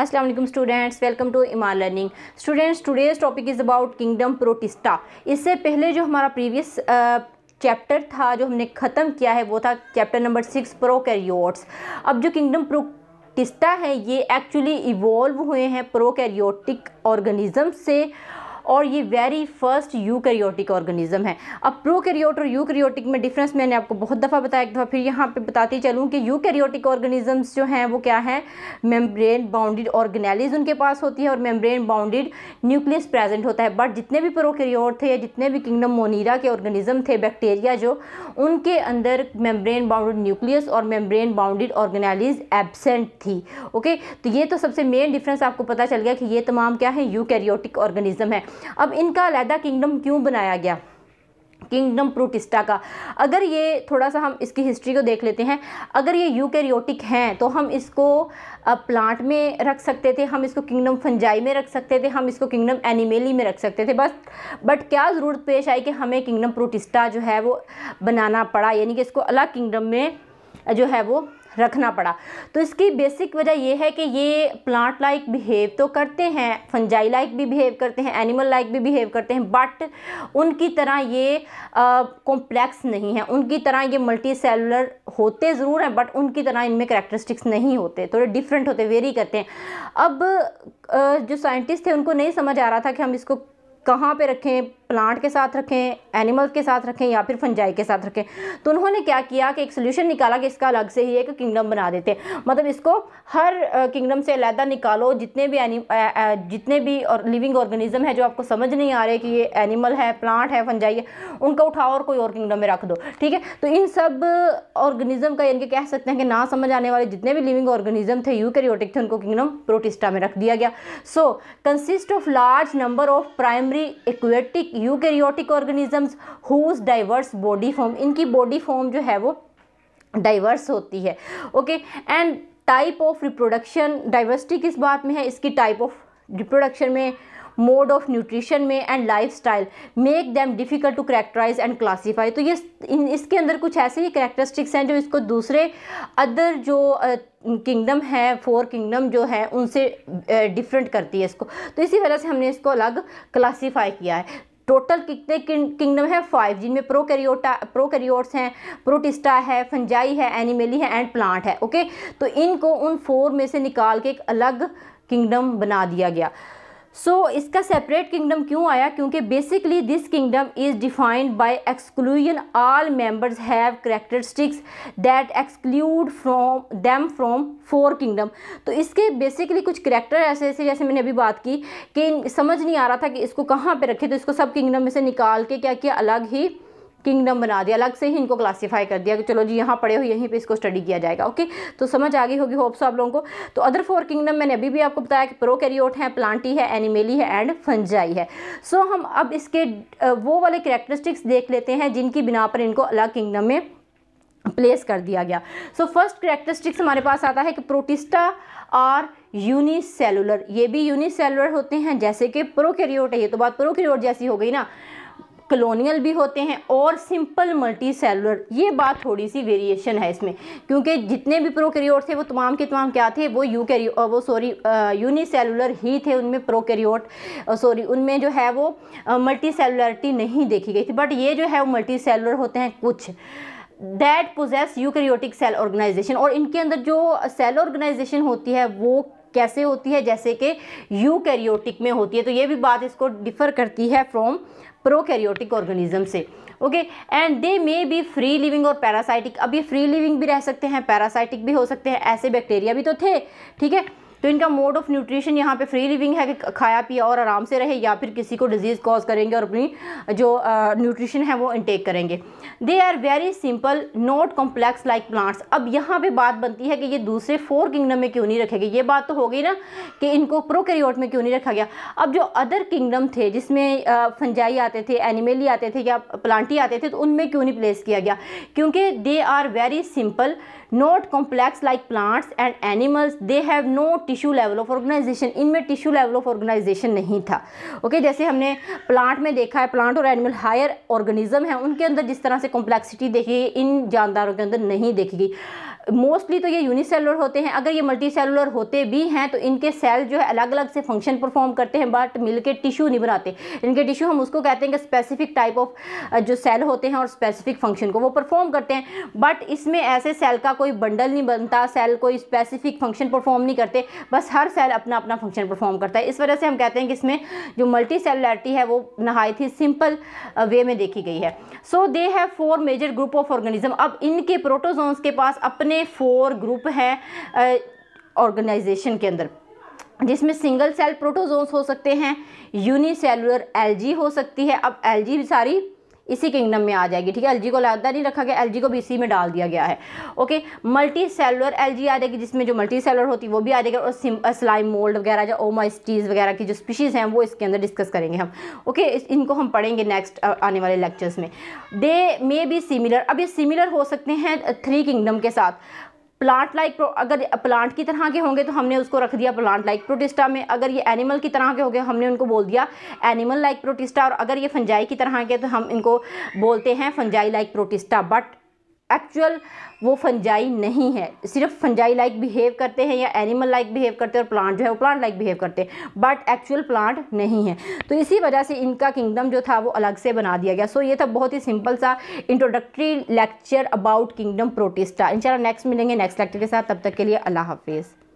अस्सलाम वालेकुम students welcome to Iman learning students today's topic is about kingdom Protista इससे पहले जो हमारा प्रीवियस चैप्टर था जो हमने ख़त्म किया है वो था चैप्टर नंबर सिक्स प्रोकैरियोट्स अब जो किंगडम प्रो टिस्टा है ये एक्चुअली इवॉल्व हुए हैं प्रोकैरियोटिक ऑर्गेनिज्म से और ये वेरी फर्स्ट यूकैरियोटिक ऑर्गेनिज्म है अब प्रोकैरियोट और यूकैरियोटिक में डिफरेंस मैंने आपको बहुत दफ़ा बताया एक दफ़ा फिर यहाँ पे बताती चलूँ कि यूकैरियोटिक ऑर्गेनिजम्स जो हैं वो क्या हैं मेम्ब्रेन बाउंडेड ऑर्गेनालिज उनके पास होती है और मेम्ब्रेन बाउंडेड न्यूक्लियस प्रेजेंट होता है बट जितने भी प्रोकैरियोट थे या जितने भी किंगडम मोनीरा के ऑर्गेनिज्म थे बैक्टीरिया जो उनके अंदर मेम्ब्रेन बाउंडेड न्यूक्लियस और मेम्ब्रेन बाउंडेड ऑर्गेनालिज एबसेंट थी ओके तो ये तो सबसे मेन डिफरेंस आपको पता चल गया कि ये तमाम क्या है यूकैरियोटिक ऑर्गेनिज्म है अब इनका अलहदा किंगडम क्यों बनाया गया किंगडम प्रोटिस्टा का अगर ये थोड़ा सा हम इसकी हिस्ट्री को देख लेते हैं अगर ये यूकैरियोटिक हैं तो हम इसको प्लांट में रख सकते थे हम इसको किंगडम फंजाई में रख सकते थे हम इसको किंगडम एनिमेली में रख सकते थे बस बट क्या ज़रूरत पेश आई कि हमें किंगडम प्रोटिस्टा जो है वो बनाना पड़ा यानी कि इसको अलग किंगडम में जो है वो रखना पड़ा तो इसकी बेसिक वजह यह है कि ये प्लांट लाइक बिहेव तो करते हैं फंजाई लाइक भी बिहेव करते हैं एनिमल लाइक भी बिहेव करते हैं बट उनकी तरह ये कॉम्प्लेक्स नहीं है उनकी तरह ये मल्टी सेलुलर होते ज़रूर हैं बट उनकी तरह इनमें करेक्टरिस्टिक्स नहीं होते थोड़े डिफरेंट होते वेरी करते हैं अब आ, जो साइंटिस्ट थे उनको नहीं समझ आ रहा था कि हम इसको कहाँ पे रखें प्लांट के साथ रखें एनिमल्स के साथ रखें या फिर फंजाई के साथ रखें तो उन्होंने क्या किया कि एक सोल्यूशन निकाला कि इसका अलग से ही एक किंगडम बना देते मतलब इसको हर किंगडम से अलहदा निकालो जितने भी एनि जितने भी और लिविंग ऑर्गेनिज्म है जो आपको समझ नहीं आ रहे कि ये एनिमल है प्लांट है फंजाई है उनका उठाओ और कोई और किंगडम में रख दो ठीक है तो इन सब ऑर्गेनिज्म का यानी कह सकते हैं कि ना समझ आने वाले जितने भी लिविंग ऑर्गेनिज्म थे यूकैरियोटिक थे उनको किंगडम प्रोटिस्टा में रख दिया गया so consist of large number of primary aquatic eukaryotic organisms whose diverse body form इनकी बॉडी फॉर्म जो है वो डाइवर्स होती है okay and type of reproduction diversity किस बात में है इसकी टाइप ऑफ रिप्रोडक्शन में मोड ऑफ न्यूट्रिशन में and lifestyle make them difficult to characterise and classify तो ये इन, इसके अंदर कुछ ऐसे ही करेक्टरिस्टिक्स हैं जो इसको दूसरे अदर जो किंगडम है फोर किंगडम जो है उनसे डिफरेंट करती है इसको तो इसी वजह से हमने इसको अलग क्लासीफाई किया है टोटल कितने किंगडम है फाइव जिनमें प्रोकैरियोटा प्रोकैरियोट्स हैं प्रोटिस्टा है फंजाई है एनिमेली है एंड प्लांट है ओके तो इनको उन फोर में से निकाल के एक अलग किंगडम बना दिया गया सो so, इसका सेपरेट किंगडम क्यों आया क्योंकि basically this kingdom is defined by exclusion all members have characteristics that exclude from them from four kingdom तो इसके बेसिकली कुछ करेक्टर ऐसे ऐसे जैसे मैंने अभी बात की कि समझ नहीं आ रहा था कि इसको कहाँ पे रखे तो इसको सब किंगडम में से निकाल के क्या किया अलग ही किंगडम बना दिया अलग से ही इनको क्लासीफाई कर दिया कि चलो जी यहाँ पढ़े हो यहीं पे इसको स्टडी किया जाएगा ओके तो समझ आ गई होगी होप्स आप लोगों को तो अदर फोर किंगडम मैंने अभी भी आपको बताया कि कैरियोट है प्लांटी है एनिमेली है एंड फंजाई है सो so, हम अब इसके वो वाले करेक्टरिस्टिक्स देख लेते हैं जिनकी बिना पर इनको अलग किंगडम में प्लेस कर दिया गया सो फर्स्ट करेक्टरिस्टिक्स हमारे पास आता है कि प्रोटिस्टा और यूनिसेलुलर ये भी यूनिसेलुलर होते हैं जैसे कि प्रोकैरियोट है ये तो बात प्रोकैरियोट जैसी हो गई ना कलोनियल भी होते हैं और सिंपल मल्टी सेलुलर ये बात थोड़ी सी वेरिएशन है इसमें क्योंकि जितने भी प्रोकैरियोट थे वो तमाम के तमाम क्या थे वो यूकैरियो वो सॉरी यूनिसेलुलर ही थे उनमें प्रोकैरियोट सॉरी उनमें जो है वो मल्टी सेलुलरिटी नहीं देखी गई थी बट ये जो है वो मल्टी सेलुलर होते हैं कुछ that possess eukaryotic cell organisation और इनके अंदर जो सेल ऑर्गेनाइजेशन होती है वो कैसे होती है जैसे कि यूकैरियोटिक में होती है तो ये भी बात इसको डिफ़र करती है फ्रॉम प्रोकैरियोटिक ऑर्गेनिज्म से okay and they may be free living और पैरासाइटिक अब ये फ्री लिविंग भी रह सकते हैं पैरासाइटिक भी हो सकते हैं ऐसे बैक्टीरिया भी तो थे ठीक है तो इनका मोड ऑफ न्यूट्रिशन यहाँ पे फ्री लिविंग है कि खाया पिया और आराम से रहे या फिर किसी को डिजीज़ कॉज करेंगे और अपनी जो न्यूट्रिशन है वो इनटेक करेंगे they are very simple not complex like plants अब यहाँ पे बात बनती है कि ये दूसरे फोर किंगडम में क्यों नहीं रखे गए ये बात तो हो गई ना कि इनको प्रोकैरियोट में क्यों नहीं रखा गया अब जो अदर किंगडम थे जिसमें फंजाई आते थे एनिमेली आते थे या प्लांटी आते थे तो उनमें क्यों नहीं प्लेस किया गया क्योंकि they are very simple not complex like plants and animals they have no tissue level of organisation इनमें टिश्यू लेवल ऑफ ऑर्गेनाइजेशन नहीं था ओके okay, जैसे हमने प्लांट में देखा है प्लांट और एनिमल हायर ऑर्गेनिज्म है उनके अंदर जिस तरह से कॉम्प्लेक्सिटी देखी इन जानदारों के अंदर नहीं देखेगी मोस्टली तो ये यूनिसेलुलर होते हैं अगर ये मल्टी सेलुलर होते भी हैं तो इनके सेल जो है अलग अलग से फंक्शन परफॉर्म करते हैं बट मिलके टिश्यू नहीं बनाते इनके टिश्यू हम उसको कहते हैं कि स्पेसिफिक टाइप ऑफ जो सेल होते हैं और स्पेसिफिक फंक्शन को वो परफॉर्म करते हैं बट इसमें ऐसे सेल का कोई बंडल नहीं बनता सेल कोई स्पेसिफिक फंक्शन परफॉर्म नहीं करते बस हर सेल अपना अपना फंक्शन परफॉर्म करता है इस वजह से हम कहते हैं कि इसमें जो मल्टी सेलुलरिटी है वो नहायत ही सिंपल वे में देखी गई है so they have four major group of organism अब इनके प्रोटोजोन्स के पास अपने फोर ग्रुप हैं ऑर्गेनाइजेशन के अंदर जिसमें सिंगल सेल प्रोटोजोन्स हो सकते हैं यूनिसेलुलर एलजी हो सकती है अब एलजी सारी इसी किंगडम में आ जाएगी ठीक है एल को अलहदा नहीं रखा गया एल को भी इसी में डाल दिया गया है ओके मल्टी सेलुलर एल आ जाएगी जिसमें जो मल्टी सेलुलर होती है वो भी आ जाएगी और स्लाइम मोल्ड वगैरह जो ओमाइस्टीज़ वगैरह की जो स्पीशीज़ हैं वो इसके अंदर डिस्कस करेंगे हम ओके इनको हम पढ़ेंगे नेक्स्ट आने वाले लेक्चर्स में दे मे बी सिमिलर अब ये सिमिलर हो सकते हैं थ्री किंगडम के साथ प्लांट लाइक अगर प्लांट की तरह के होंगे तो हमने उसको रख दिया प्लांट लाइक प्रोटिस्टा में अगर ये एनिमल की तरह के हो गए हमने उनको बोल दिया एनिमल लाइक प्रोटिस्टा और अगर ये फंजाई की तरह के तो हम इनको बोलते हैं fungi like Protista but actual वो फंजाई नहीं है सिर्फ फंजाई लाइक बिहेव करते हैं या एनिमल लाइक बिहेव करते हैं और प्लांट जो है वो प्लांट लाइक बिहेव करते हैं बट एक्चुअल प्लांट नहीं है तो इसी वजह से इनका किंगडम जो था वो अलग से बना दिया गया सो so, ये था बहुत ही सिंपल सा introductory lecture about kingdom Protista in next मिलेंगे नेक्स्ट लेक्चर के साथ तब तक के लिए अल्लाह हाफिज़